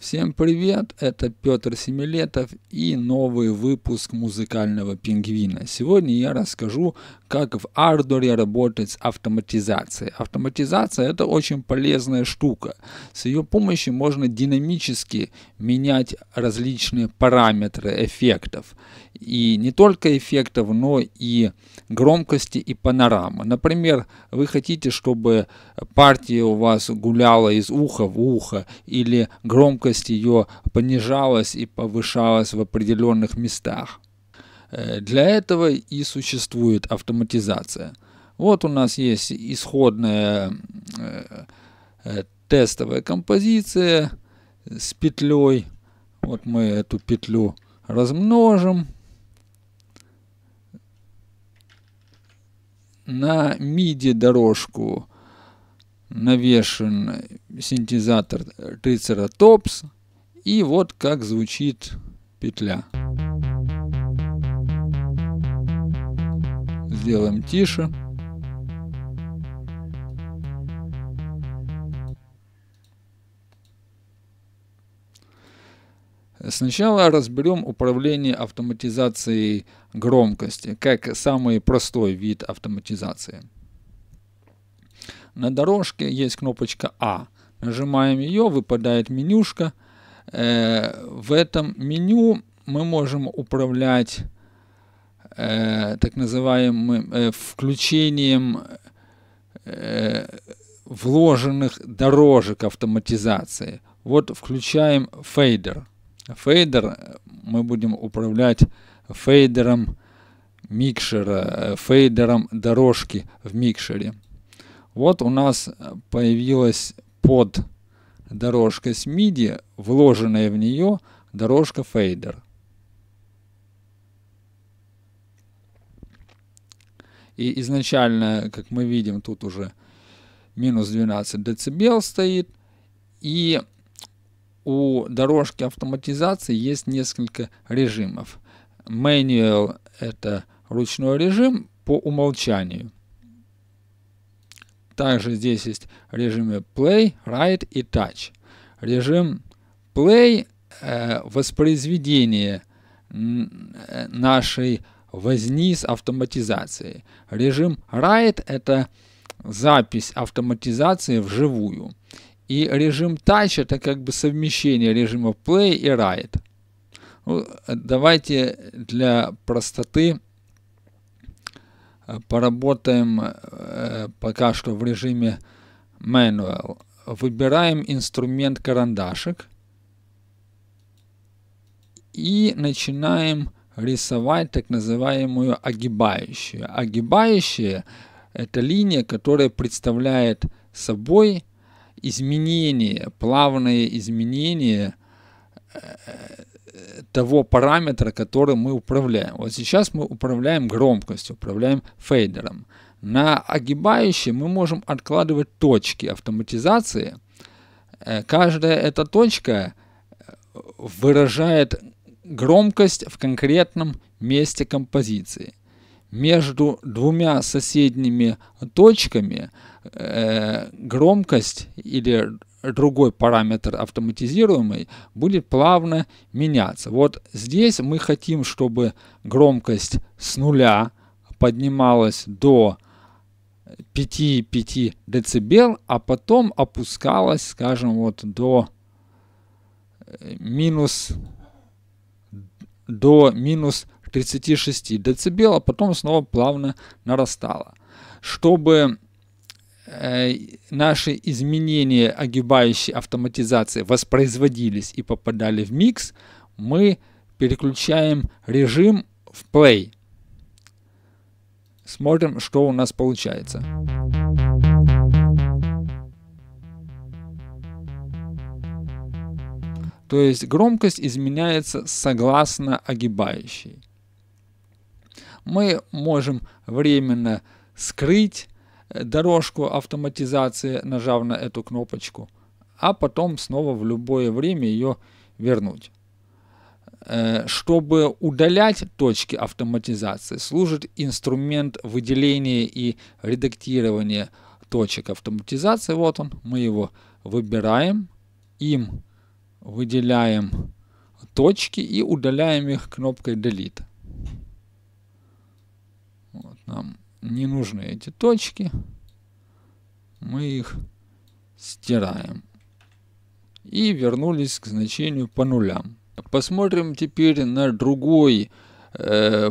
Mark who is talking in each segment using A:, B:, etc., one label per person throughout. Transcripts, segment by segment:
A: Всем привет, это Петр Семилетов и новый выпуск музыкального пингвина. Сегодня я расскажу, как в Ардоре работать с автоматизацией. Автоматизация это очень полезная штука. С ее помощью можно динамически менять различные параметры эффектов и не только эффектов, но и громкости и панорамы. Например, вы хотите, чтобы партия у вас гуляла из уха в ухо, или громкость ее понижалась и повышалась в определенных местах. Э, для этого и существует автоматизация. Вот у нас есть исходная э, э, тестовая композиция с петлей. Вот мы эту петлю размножим на MIDI дорожку навешен синтезатор Triceratops. И вот как звучит петля. Сделаем тише. Сначала разберем управление автоматизацией громкости, как самый простой вид автоматизации. На дорожке есть кнопочка А. Нажимаем ее, выпадает менюшка. Э, в этом меню мы можем управлять э, так называемым э, включением вложенных дорожек автоматизации. Вот включаем фейдер – фейдер, мы будем управлять фейдером микшера, фейдером дорожки в микшере. Вот у нас появилась под дорожкой с MIDI, вложенная в нее дорожка фейдер. И изначально, как мы видим, тут уже минус 12 дБ стоит. И у дорожки автоматизации есть несколько режимов. Manual – это ручной режим по умолчанию. Также здесь есть режимы Play, Write и Touch. Режим Play э, – воспроизведение э, нашей возни с автоматизацией. Режим Write – это запись автоматизации вживую. И режим Touch это как бы совмещение режимов Play и Write. Ну, давайте для простоты э, поработаем э, пока что в режиме Manual. Выбираем инструмент карандашик и начинаем рисовать так называемую огибающую. Огибающая – это линия, которая представляет собой изменение, плавное изменение э, того параметра, который мы управляем. Вот сейчас мы управляем громкостью, управляем фейдером. На огибающий мы можем откладывать точки автоматизации. Э, каждая эта точка э, выражает громкость в конкретном месте композиции между двумя соседними точками э, громкость или другой параметр автоматизируемый будет плавно меняться. Вот здесь мы хотим, чтобы громкость с нуля поднималась до 5,5 дБ, а потом опускалась, скажем, вот до э, минус до минус 36 дБ, а потом снова плавно нарастала. Чтобы э, наши изменения огибающей автоматизации воспроизводились и попадали в микс, мы переключаем режим в play. Смотрим, что у нас получается. То есть громкость изменяется согласно огибающей мы можем временно скрыть э, дорожку автоматизации, нажав на эту кнопочку, а потом снова в любое время ее вернуть. Э, чтобы удалять точки автоматизации, служит инструмент выделения и редактирования точек автоматизации. Вот он, мы его выбираем, им выделяем точки и удаляем их кнопкой Delete. Нам не нужны эти точки. Мы их стираем. И вернулись к значению по нулям. Посмотрим теперь на другой э,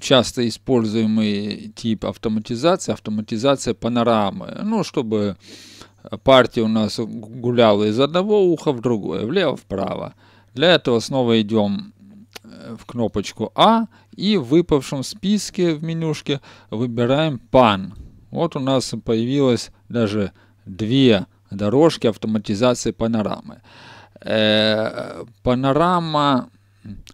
A: часто используемый тип автоматизации, автоматизация панорамы. Ну, чтобы партия у нас гуляла из одного уха в другое, влево-вправо. Для этого снова идем в кнопочку А и в выпавшем списке в менюшке выбираем PAN. Вот у нас появилось даже две дорожки автоматизации панорамы. Э, панорама,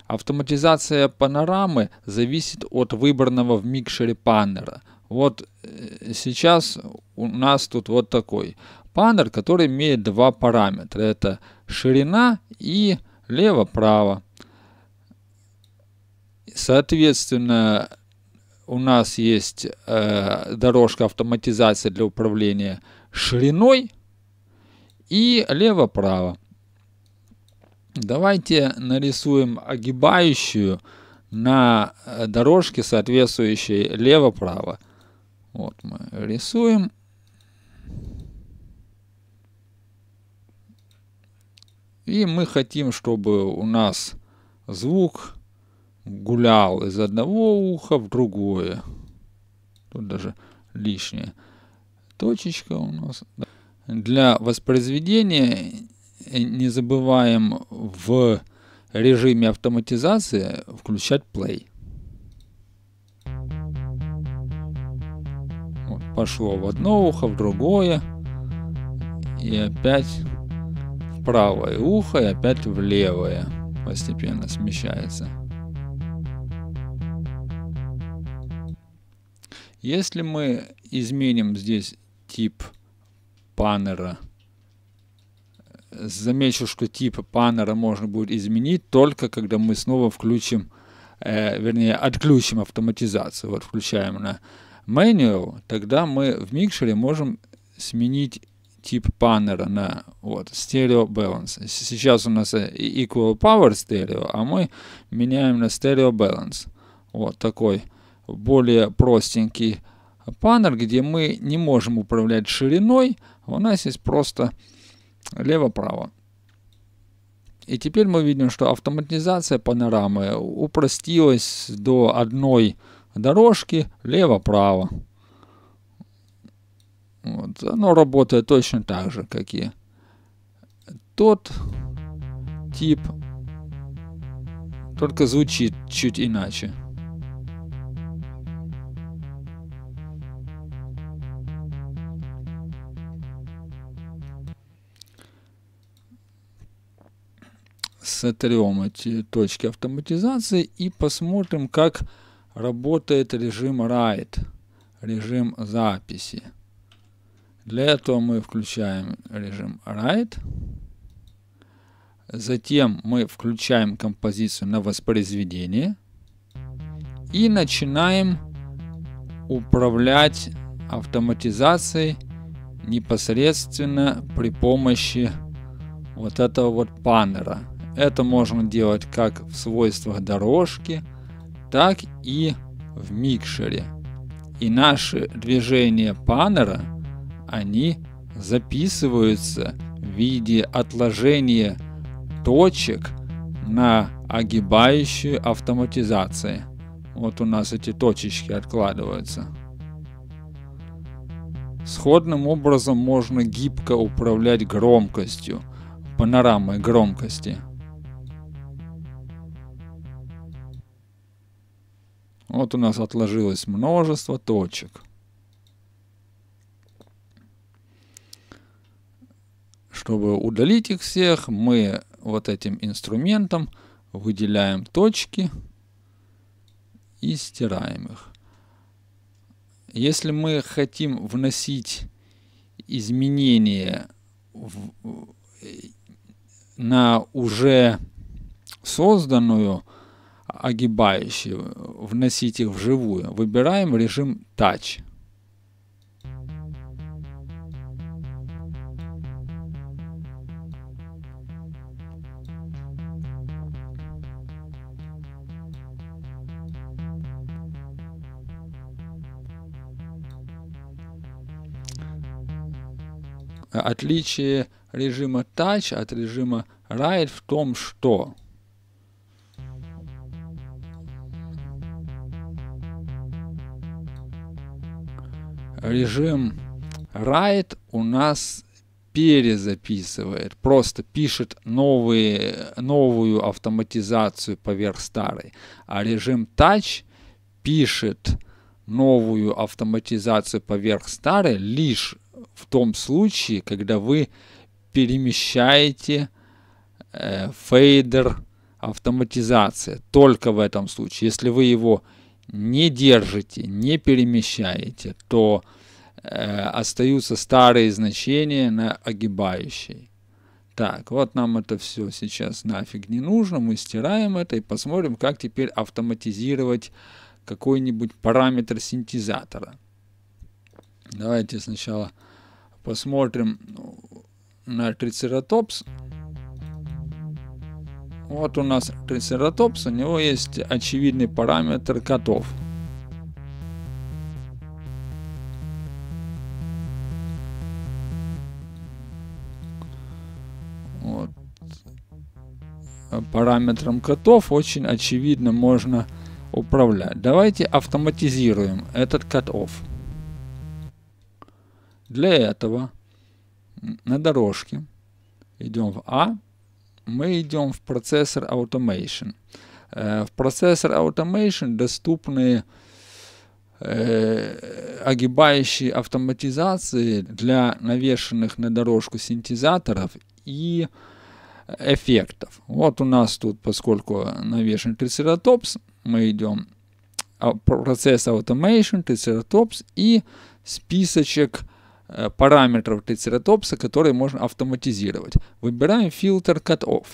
A: автоматизация панорамы зависит от выбранного в микшере паннера. Вот э, сейчас у нас тут вот такой паннер, который имеет два параметра. Это ширина и лево-право. Соответственно, у нас есть э, дорожка автоматизации для управления шириной и лево-право. Давайте нарисуем огибающую на э, дорожке, соответствующей лево-право. Вот мы рисуем. И мы хотим, чтобы у нас звук гулял из одного уха в другое. Тут даже лишняя точечка у нас. Для воспроизведения э, не забываем в режиме автоматизации включать play. Вот, пошло в одно ухо, в другое. И опять в правое ухо, и опять в левое. Постепенно смещается. Если мы изменим здесь тип панера, замечу, что тип панера можно будет изменить только когда мы снова включим, э, вернее, отключим автоматизацию. Вот включаем на manual, тогда мы в микшере можем сменить тип панера на вот стерео balance. Сейчас у нас э, equal power стерео, а мы меняем на стерео balance. Вот такой более простенький панель, где мы не можем управлять шириной. А у нас есть просто лево-право. И теперь мы видим, что автоматизация панорамы упростилась до одной дорожки лево-право. Вот. Оно работает точно так же, как и тот тип, только звучит чуть иначе. сотрем эти точки автоматизации и посмотрим, как работает режим write, режим записи. Для этого мы включаем режим write. Затем мы включаем композицию на воспроизведение и начинаем управлять автоматизацией непосредственно при помощи вот этого вот панера. Это можно делать как в свойствах дорожки, так и в микшере. И наши движения панера, они записываются в виде отложения точек на огибающую автоматизации. Вот у нас эти точечки откладываются. Сходным образом можно гибко управлять громкостью, панорамой громкости. Вот у нас отложилось множество точек. Чтобы удалить их всех, мы вот этим инструментом выделяем точки и стираем их. Если мы хотим вносить изменения в, э, на уже созданную огибающие, вносить их вживую. Выбираем режим Touch. Отличие режима Touch от режима Write в том, что режим write у нас перезаписывает, просто пишет новые, новую автоматизацию поверх старой, а режим touch пишет новую автоматизацию поверх старой лишь в том случае, когда вы перемещаете э, фейдер автоматизации. Только в этом случае. Если вы его не держите, не перемещаете, то э, остаются старые значения на огибающей. Так, вот нам это все сейчас нафиг не нужно, мы стираем это и посмотрим, как теперь автоматизировать какой-нибудь параметр синтезатора. Давайте сначала посмотрим ну, на трицератопс. Вот у нас трицератопс, у него есть очевидный параметр котов. Вот. Э, параметром котов очень очевидно можно управлять. Давайте автоматизируем этот котов. Для этого на дорожке идем в А мы идем в процессор Automation. Э, в процессор Automation доступны э, огибающие автоматизации для навешенных на дорожку синтезаторов и эффектов. Вот у нас тут, поскольку навешен трицератопс, мы идем в а, процесс Automation, трицератопс и списочек Э, параметров трицератопса, которые можно автоматизировать. Выбираем фильтр Cut-Off.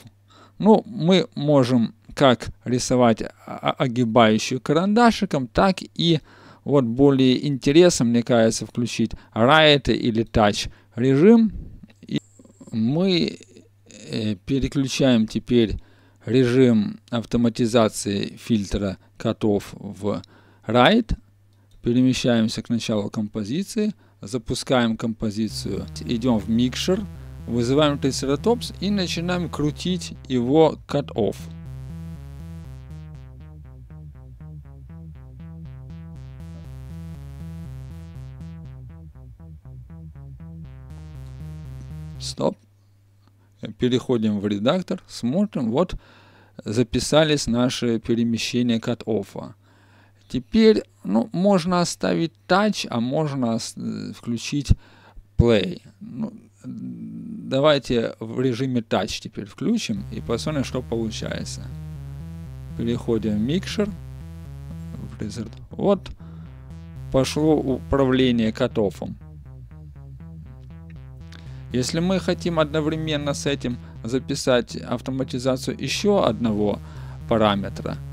A: Ну, мы можем как рисовать а, а, огибающую карандашиком, так и вот более интересно, мне кажется, включить Right или Touch режим. И мы э, переключаем теперь режим автоматизации фильтра котов в Right. Перемещаемся к началу композиции запускаем композицию, идем в микшер, вызываем трицератопс и начинаем крутить его cut-off. Стоп. Переходим в редактор, смотрим, вот записались наши перемещения cut-off. Теперь ну, можно оставить touch, а можно э, включить play. Ну, давайте в режиме touch теперь включим и посмотрим, что получается. Переходим в mixer. В Blizzard. Вот пошло управление котофом. Если мы хотим одновременно с этим записать автоматизацию еще одного параметра –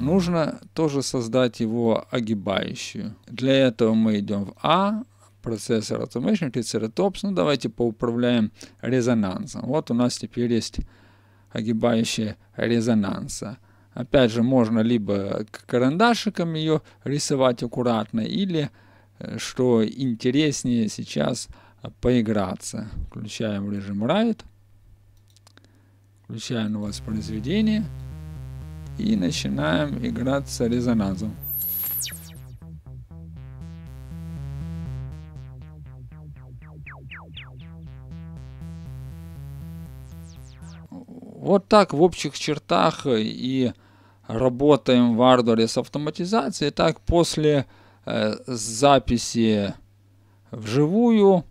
A: нужно тоже создать его огибающую. Для этого мы идем в А, процессор Automation, Triceratops. Ну, давайте поуправляем резонансом. Вот у нас теперь есть огибающая резонанса. Опять же, можно либо карандашиком ее рисовать аккуратно, или, э, что интереснее сейчас, поиграться. Включаем режим Right. Включаем у вас произведение и начинаем играться резонансом. Вот так в общих чертах и работаем в ардуре с автоматизацией. Так после э, записи вживую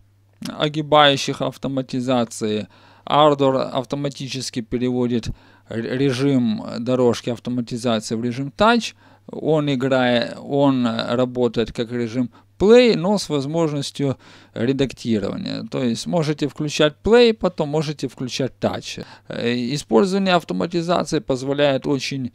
A: огибающих автоматизации ардур автоматически переводит режим дорожки автоматизации в режим Touch. Он, играет, он работает как режим Play, но с возможностью редактирования. То есть можете включать Play, потом можете включать Touch. Э, использование автоматизации позволяет очень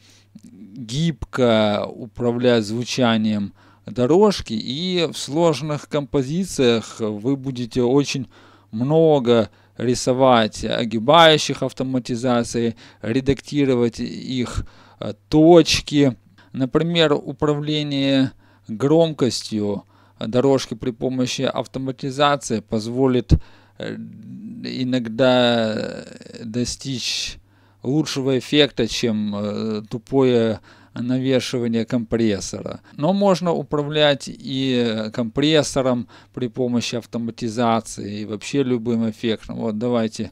A: гибко управлять звучанием дорожки и в сложных композициях вы будете очень много рисовать огибающих автоматизации, редактировать их э, точки. Например, управление громкостью э, дорожки при помощи автоматизации позволит э, иногда достичь лучшего эффекта, чем тупое навешивания компрессора. Но можно управлять и компрессором при помощи автоматизации и вообще любым эффектом. Вот давайте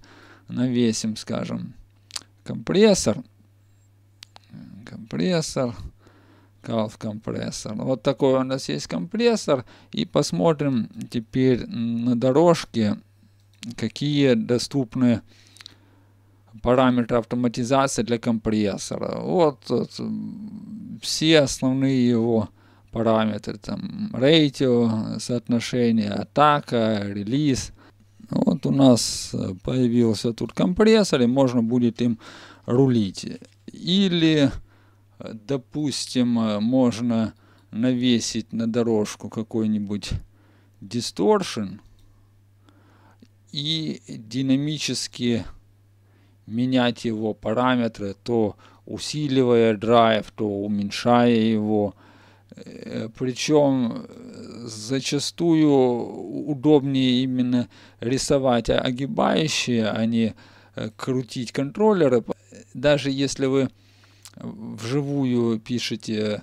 A: навесим, скажем, компрессор. Компрессор. Calf компрессор. Вот такой у нас есть компрессор. И посмотрим теперь на дорожке, какие доступны параметры автоматизации для компрессора. Вот, вот все основные его параметры, там, рейтинг, соотношение атака, релиз. Вот у нас э, появился тут компрессор, и можно будет им рулить. Или, э, допустим, э, можно навесить на дорожку какой-нибудь дисторшн и динамически менять его параметры, то усиливая драйв, то уменьшая его. Э, Причем э, зачастую удобнее именно рисовать огибающие, а не э, крутить контроллеры. Даже если вы вживую пишете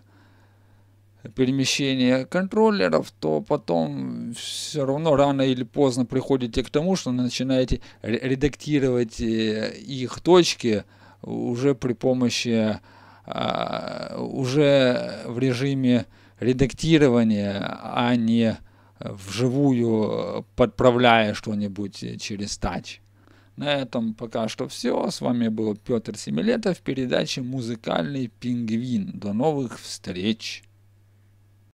A: перемещение контроллеров, то потом все равно рано или поздно приходите к тому, что начинаете редактировать э, их точки уже при помощи, а, уже в режиме редактирования, а не вживую подправляя что-нибудь через тач. На этом пока что все. С вами был Петр Семилетов в передаче «Музыкальный пингвин». До новых встреч!